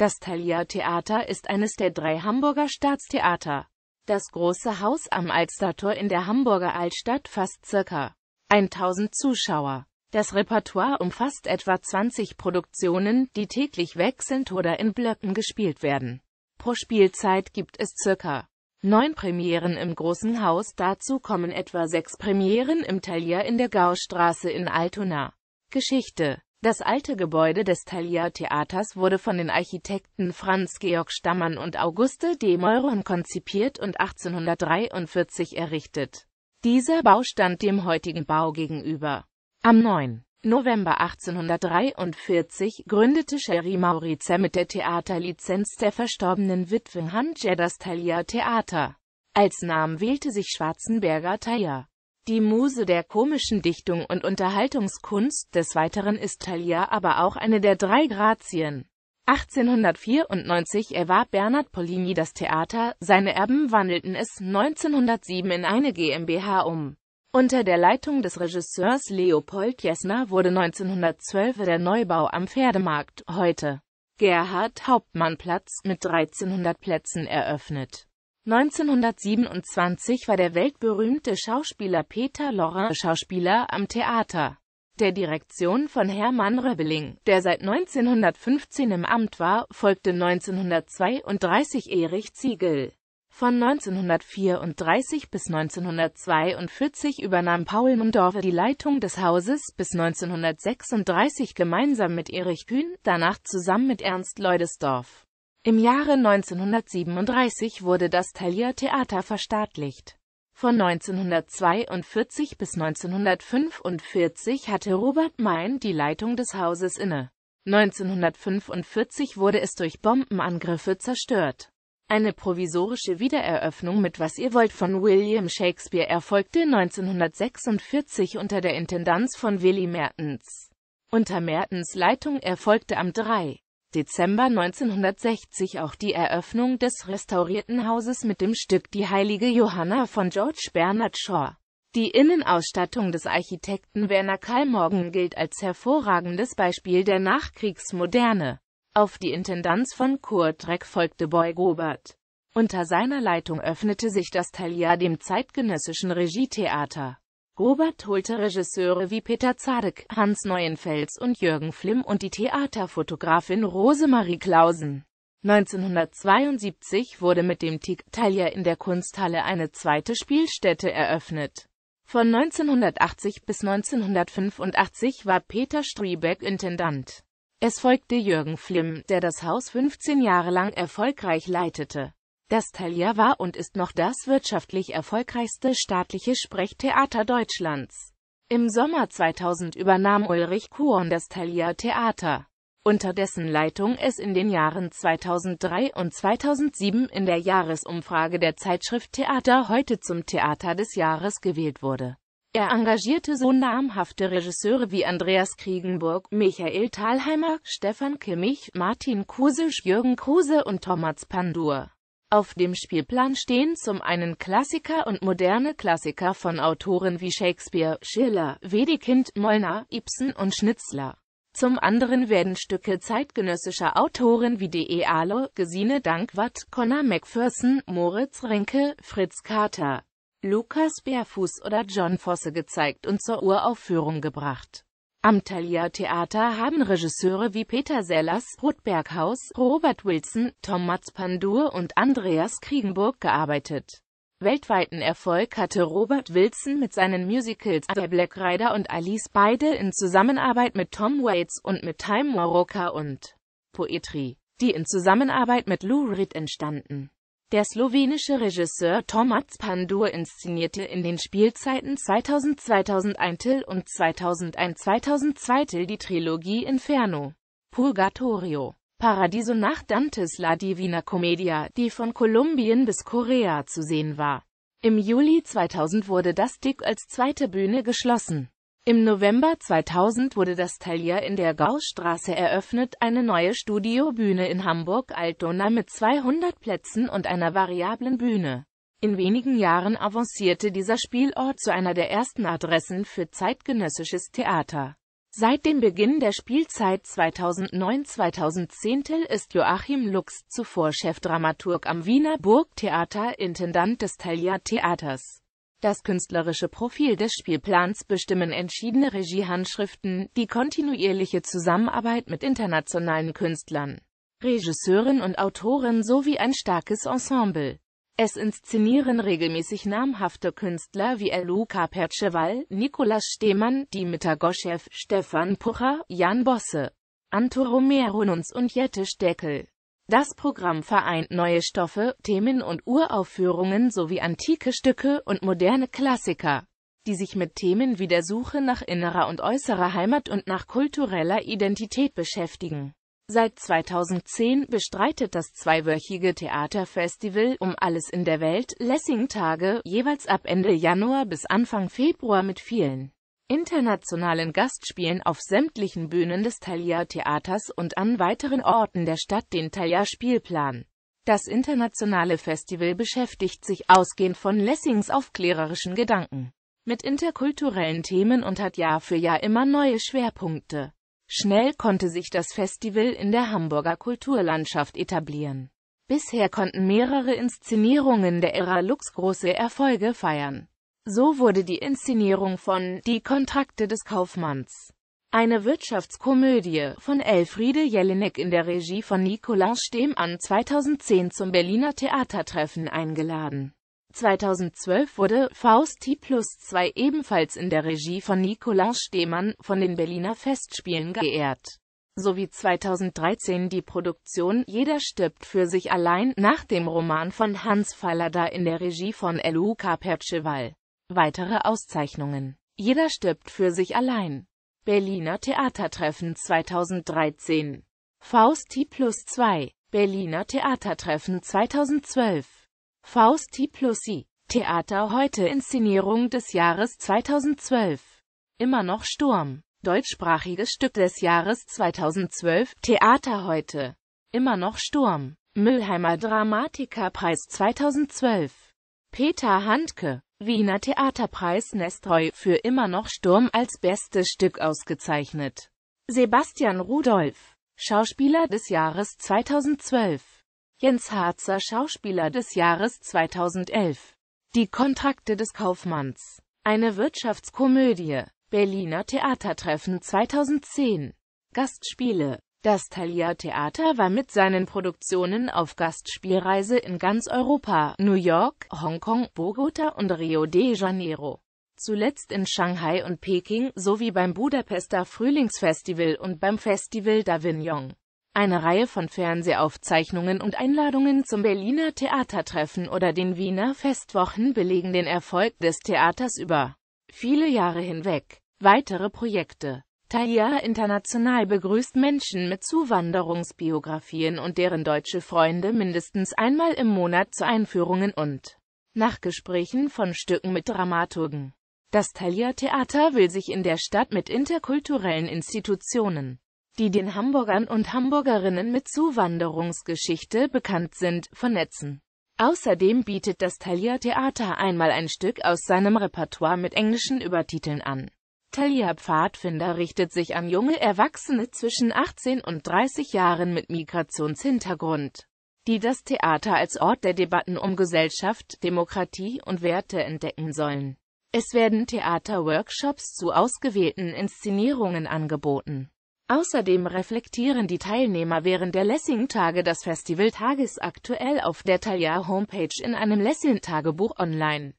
Das Thalia Theater ist eines der drei Hamburger Staatstheater. Das große Haus am Alstertor in der Hamburger Altstadt fasst ca. 1000 Zuschauer. Das Repertoire umfasst etwa 20 Produktionen, die täglich wechselnd oder in Blöcken gespielt werden. Pro Spielzeit gibt es ca. 9 Premieren im Großen Haus, dazu kommen etwa 6 Premieren im Thalia in der Gaustraße in Altona. Geschichte das alte Gebäude des Thalia-Theaters wurde von den Architekten Franz Georg Stammann und Auguste de Meuron konzipiert und 1843 errichtet. Dieser Bau stand dem heutigen Bau gegenüber. Am 9. November 1843 gründete Sherry Maurice mit der Theaterlizenz der verstorbenen Witwen Hamdjer das Thalia Theater. Als Namen wählte sich Schwarzenberger Thalia die Muse der komischen Dichtung und Unterhaltungskunst, des Weiteren ist Talia aber auch eine der drei Grazien. 1894 erwarb Bernhard Pollini das Theater, seine Erben wandelten es 1907 in eine GmbH um. Unter der Leitung des Regisseurs Leopold Jessner wurde 1912 der Neubau am Pferdemarkt, heute gerhard Hauptmannplatz, mit 1300 Plätzen eröffnet 1927 war der weltberühmte Schauspieler Peter Lorrain Schauspieler am Theater der Direktion von Hermann Röbeling, der seit 1915 im Amt war, folgte 1932 Erich Ziegel. Von 1934 bis 1942 übernahm Paul Mundorfer die Leitung des Hauses, bis 1936 gemeinsam mit Erich Kühn, danach zusammen mit Ernst Leudesdorf. Im Jahre 1937 wurde das Thalia Theater verstaatlicht. Von 1942 bis 1945 hatte Robert Mein die Leitung des Hauses inne. 1945 wurde es durch Bombenangriffe zerstört. Eine provisorische Wiedereröffnung mit Was ihr wollt von William Shakespeare erfolgte 1946 unter der Intendanz von Willy Mertens. Unter Mertens Leitung erfolgte am 3. Dezember 1960 auch die Eröffnung des restaurierten Hauses mit dem Stück Die heilige Johanna von George Bernard Shaw. Die Innenausstattung des Architekten Werner Karl Morgan gilt als hervorragendes Beispiel der Nachkriegsmoderne. Auf die Intendanz von Kurt Reck folgte Boy Robert. Unter seiner Leitung öffnete sich das Thalia dem zeitgenössischen Regietheater. Robert holte Regisseure wie Peter Zadek, Hans Neuenfels und Jürgen Flimm und die Theaterfotografin Rosemarie Clausen. 1972 wurde mit dem Tig Talia in der Kunsthalle eine zweite Spielstätte eröffnet. Von 1980 bis 1985 war Peter Striebeck Intendant. Es folgte Jürgen Flimm, der das Haus 15 Jahre lang erfolgreich leitete. Das Thalia war und ist noch das wirtschaftlich erfolgreichste staatliche Sprechtheater Deutschlands. Im Sommer 2000 übernahm Ulrich Kuhn das Thalia Theater, unter dessen Leitung es in den Jahren 2003 und 2007 in der Jahresumfrage der Zeitschrift Theater heute zum Theater des Jahres gewählt wurde. Er engagierte so namhafte Regisseure wie Andreas Kriegenburg, Michael Thalheimer, Stefan Kimmich, Martin Kusisch, Jürgen Kruse und Thomas Pandur. Auf dem Spielplan stehen zum einen Klassiker und moderne Klassiker von Autoren wie Shakespeare, Schiller, Wedekind, Molnar, Ibsen und Schnitzler. Zum anderen werden Stücke zeitgenössischer Autoren wie D.E. Alo, Gesine Dankwatt, Connor McPherson, Moritz Renke, Fritz Kater, Lukas Bärfuß oder John Fosse gezeigt und zur Uraufführung gebracht am Thalia Theater haben Regisseure wie Peter Sellers, Ruth Berghaus, Robert Wilson, Tom Thomas Pandur und Andreas Kriegenburg gearbeitet. Weltweiten Erfolg hatte Robert Wilson mit seinen Musicals The Black Rider und Alice beide in Zusammenarbeit mit Tom Waits und mit Time Morocca und Poetry, die in Zusammenarbeit mit Lou Reed entstanden. Der slowenische Regisseur Tomac Pandur inszenierte in den Spielzeiten 2000-2001 und 2001-2002 die Trilogie Inferno, Purgatorio, Paradiso nach Dantes La Divina Commedia, die von Kolumbien bis Korea zu sehen war. Im Juli 2000 wurde das Dick als zweite Bühne geschlossen. Im November 2000 wurde das Thalia in der Gaustraße eröffnet, eine neue Studiobühne in Hamburg-Altona mit 200 Plätzen und einer variablen Bühne. In wenigen Jahren avancierte dieser Spielort zu einer der ersten Adressen für zeitgenössisches Theater. Seit dem Beginn der Spielzeit 2009-2010 ist Joachim Lux, zuvor Chefdramaturg am Wiener Burgtheater, Intendant des Thalia Theaters. Das künstlerische Profil des Spielplans bestimmen entschiedene Regiehandschriften, die kontinuierliche Zusammenarbeit mit internationalen Künstlern, Regisseuren und Autoren sowie ein starkes Ensemble. Es inszenieren regelmäßig namhafte Künstler wie Luca Perceval, Nikolas Stehmann, Dimitar Goschew, Stefan Pucher, Jan Bosse, Anto Romero und Jette Steckel. Das Programm vereint neue Stoffe, Themen und Uraufführungen sowie antike Stücke und moderne Klassiker, die sich mit Themen wie der Suche nach innerer und äußerer Heimat und nach kultureller Identität beschäftigen. Seit 2010 bestreitet das zweiwöchige Theaterfestival um alles in der Welt Lessing-Tage jeweils ab Ende Januar bis Anfang Februar mit vielen internationalen Gastspielen auf sämtlichen Bühnen des Thalia Theaters und an weiteren Orten der Stadt den Thalia Spielplan. Das internationale Festival beschäftigt sich ausgehend von Lessings aufklärerischen Gedanken mit interkulturellen Themen und hat Jahr für Jahr immer neue Schwerpunkte. Schnell konnte sich das Festival in der Hamburger Kulturlandschaft etablieren. Bisher konnten mehrere Inszenierungen der Ära Lux große Erfolge feiern. So wurde die Inszenierung von Die Kontrakte des Kaufmanns, eine Wirtschaftskomödie von Elfriede Jelinek in der Regie von Nicolas Stehm an 2010 zum Berliner Theatertreffen eingeladen. 2012 wurde Faust T plus 2 ebenfalls in der Regie von Nicolas Stehmann von den Berliner Festspielen geehrt. Sowie 2013 die Produktion Jeder stirbt für sich allein nach dem Roman von Hans Fallada in der Regie von Eluka Perceval. Weitere Auszeichnungen. Jeder stirbt für sich allein. Berliner Theatertreffen 2013. Fausti plus 2. Berliner Theatertreffen 2012. Fausti plus I. Theater heute Inszenierung des Jahres 2012. Immer noch Sturm. Deutschsprachiges Stück des Jahres 2012. Theater heute. Immer noch Sturm. Müllheimer Dramatikerpreis 2012. Peter Handke, Wiener Theaterpreis Nestroy für immer noch Sturm als bestes Stück ausgezeichnet. Sebastian Rudolph, Schauspieler des Jahres 2012. Jens Harzer Schauspieler des Jahres 2011. Die Kontrakte des Kaufmanns. Eine Wirtschaftskomödie. Berliner Theatertreffen 2010. Gastspiele das Thalia Theater war mit seinen Produktionen auf Gastspielreise in ganz Europa, New York, Hongkong, Bogota und Rio de Janeiro. Zuletzt in Shanghai und Peking sowie beim Budapester Frühlingsfestival und beim Festival d'Avignon. Eine Reihe von Fernsehaufzeichnungen und Einladungen zum Berliner Theatertreffen oder den Wiener Festwochen belegen den Erfolg des Theaters über viele Jahre hinweg. Weitere Projekte Thalia International begrüßt Menschen mit Zuwanderungsbiografien und deren deutsche Freunde mindestens einmal im Monat zu Einführungen und Nachgesprächen von Stücken mit Dramaturgen. Das Thalia Theater will sich in der Stadt mit interkulturellen Institutionen, die den Hamburgern und Hamburgerinnen mit Zuwanderungsgeschichte bekannt sind, vernetzen. Außerdem bietet das Thalia Theater einmal ein Stück aus seinem Repertoire mit englischen Übertiteln an. Thalia Pfadfinder richtet sich an junge Erwachsene zwischen 18 und 30 Jahren mit Migrationshintergrund, die das Theater als Ort der Debatten um Gesellschaft, Demokratie und Werte entdecken sollen. Es werden Theaterworkshops zu ausgewählten Inszenierungen angeboten. Außerdem reflektieren die Teilnehmer während der Lessing-Tage das Festival tagesaktuell auf der Thalia-Homepage in einem Lessing-Tagebuch online.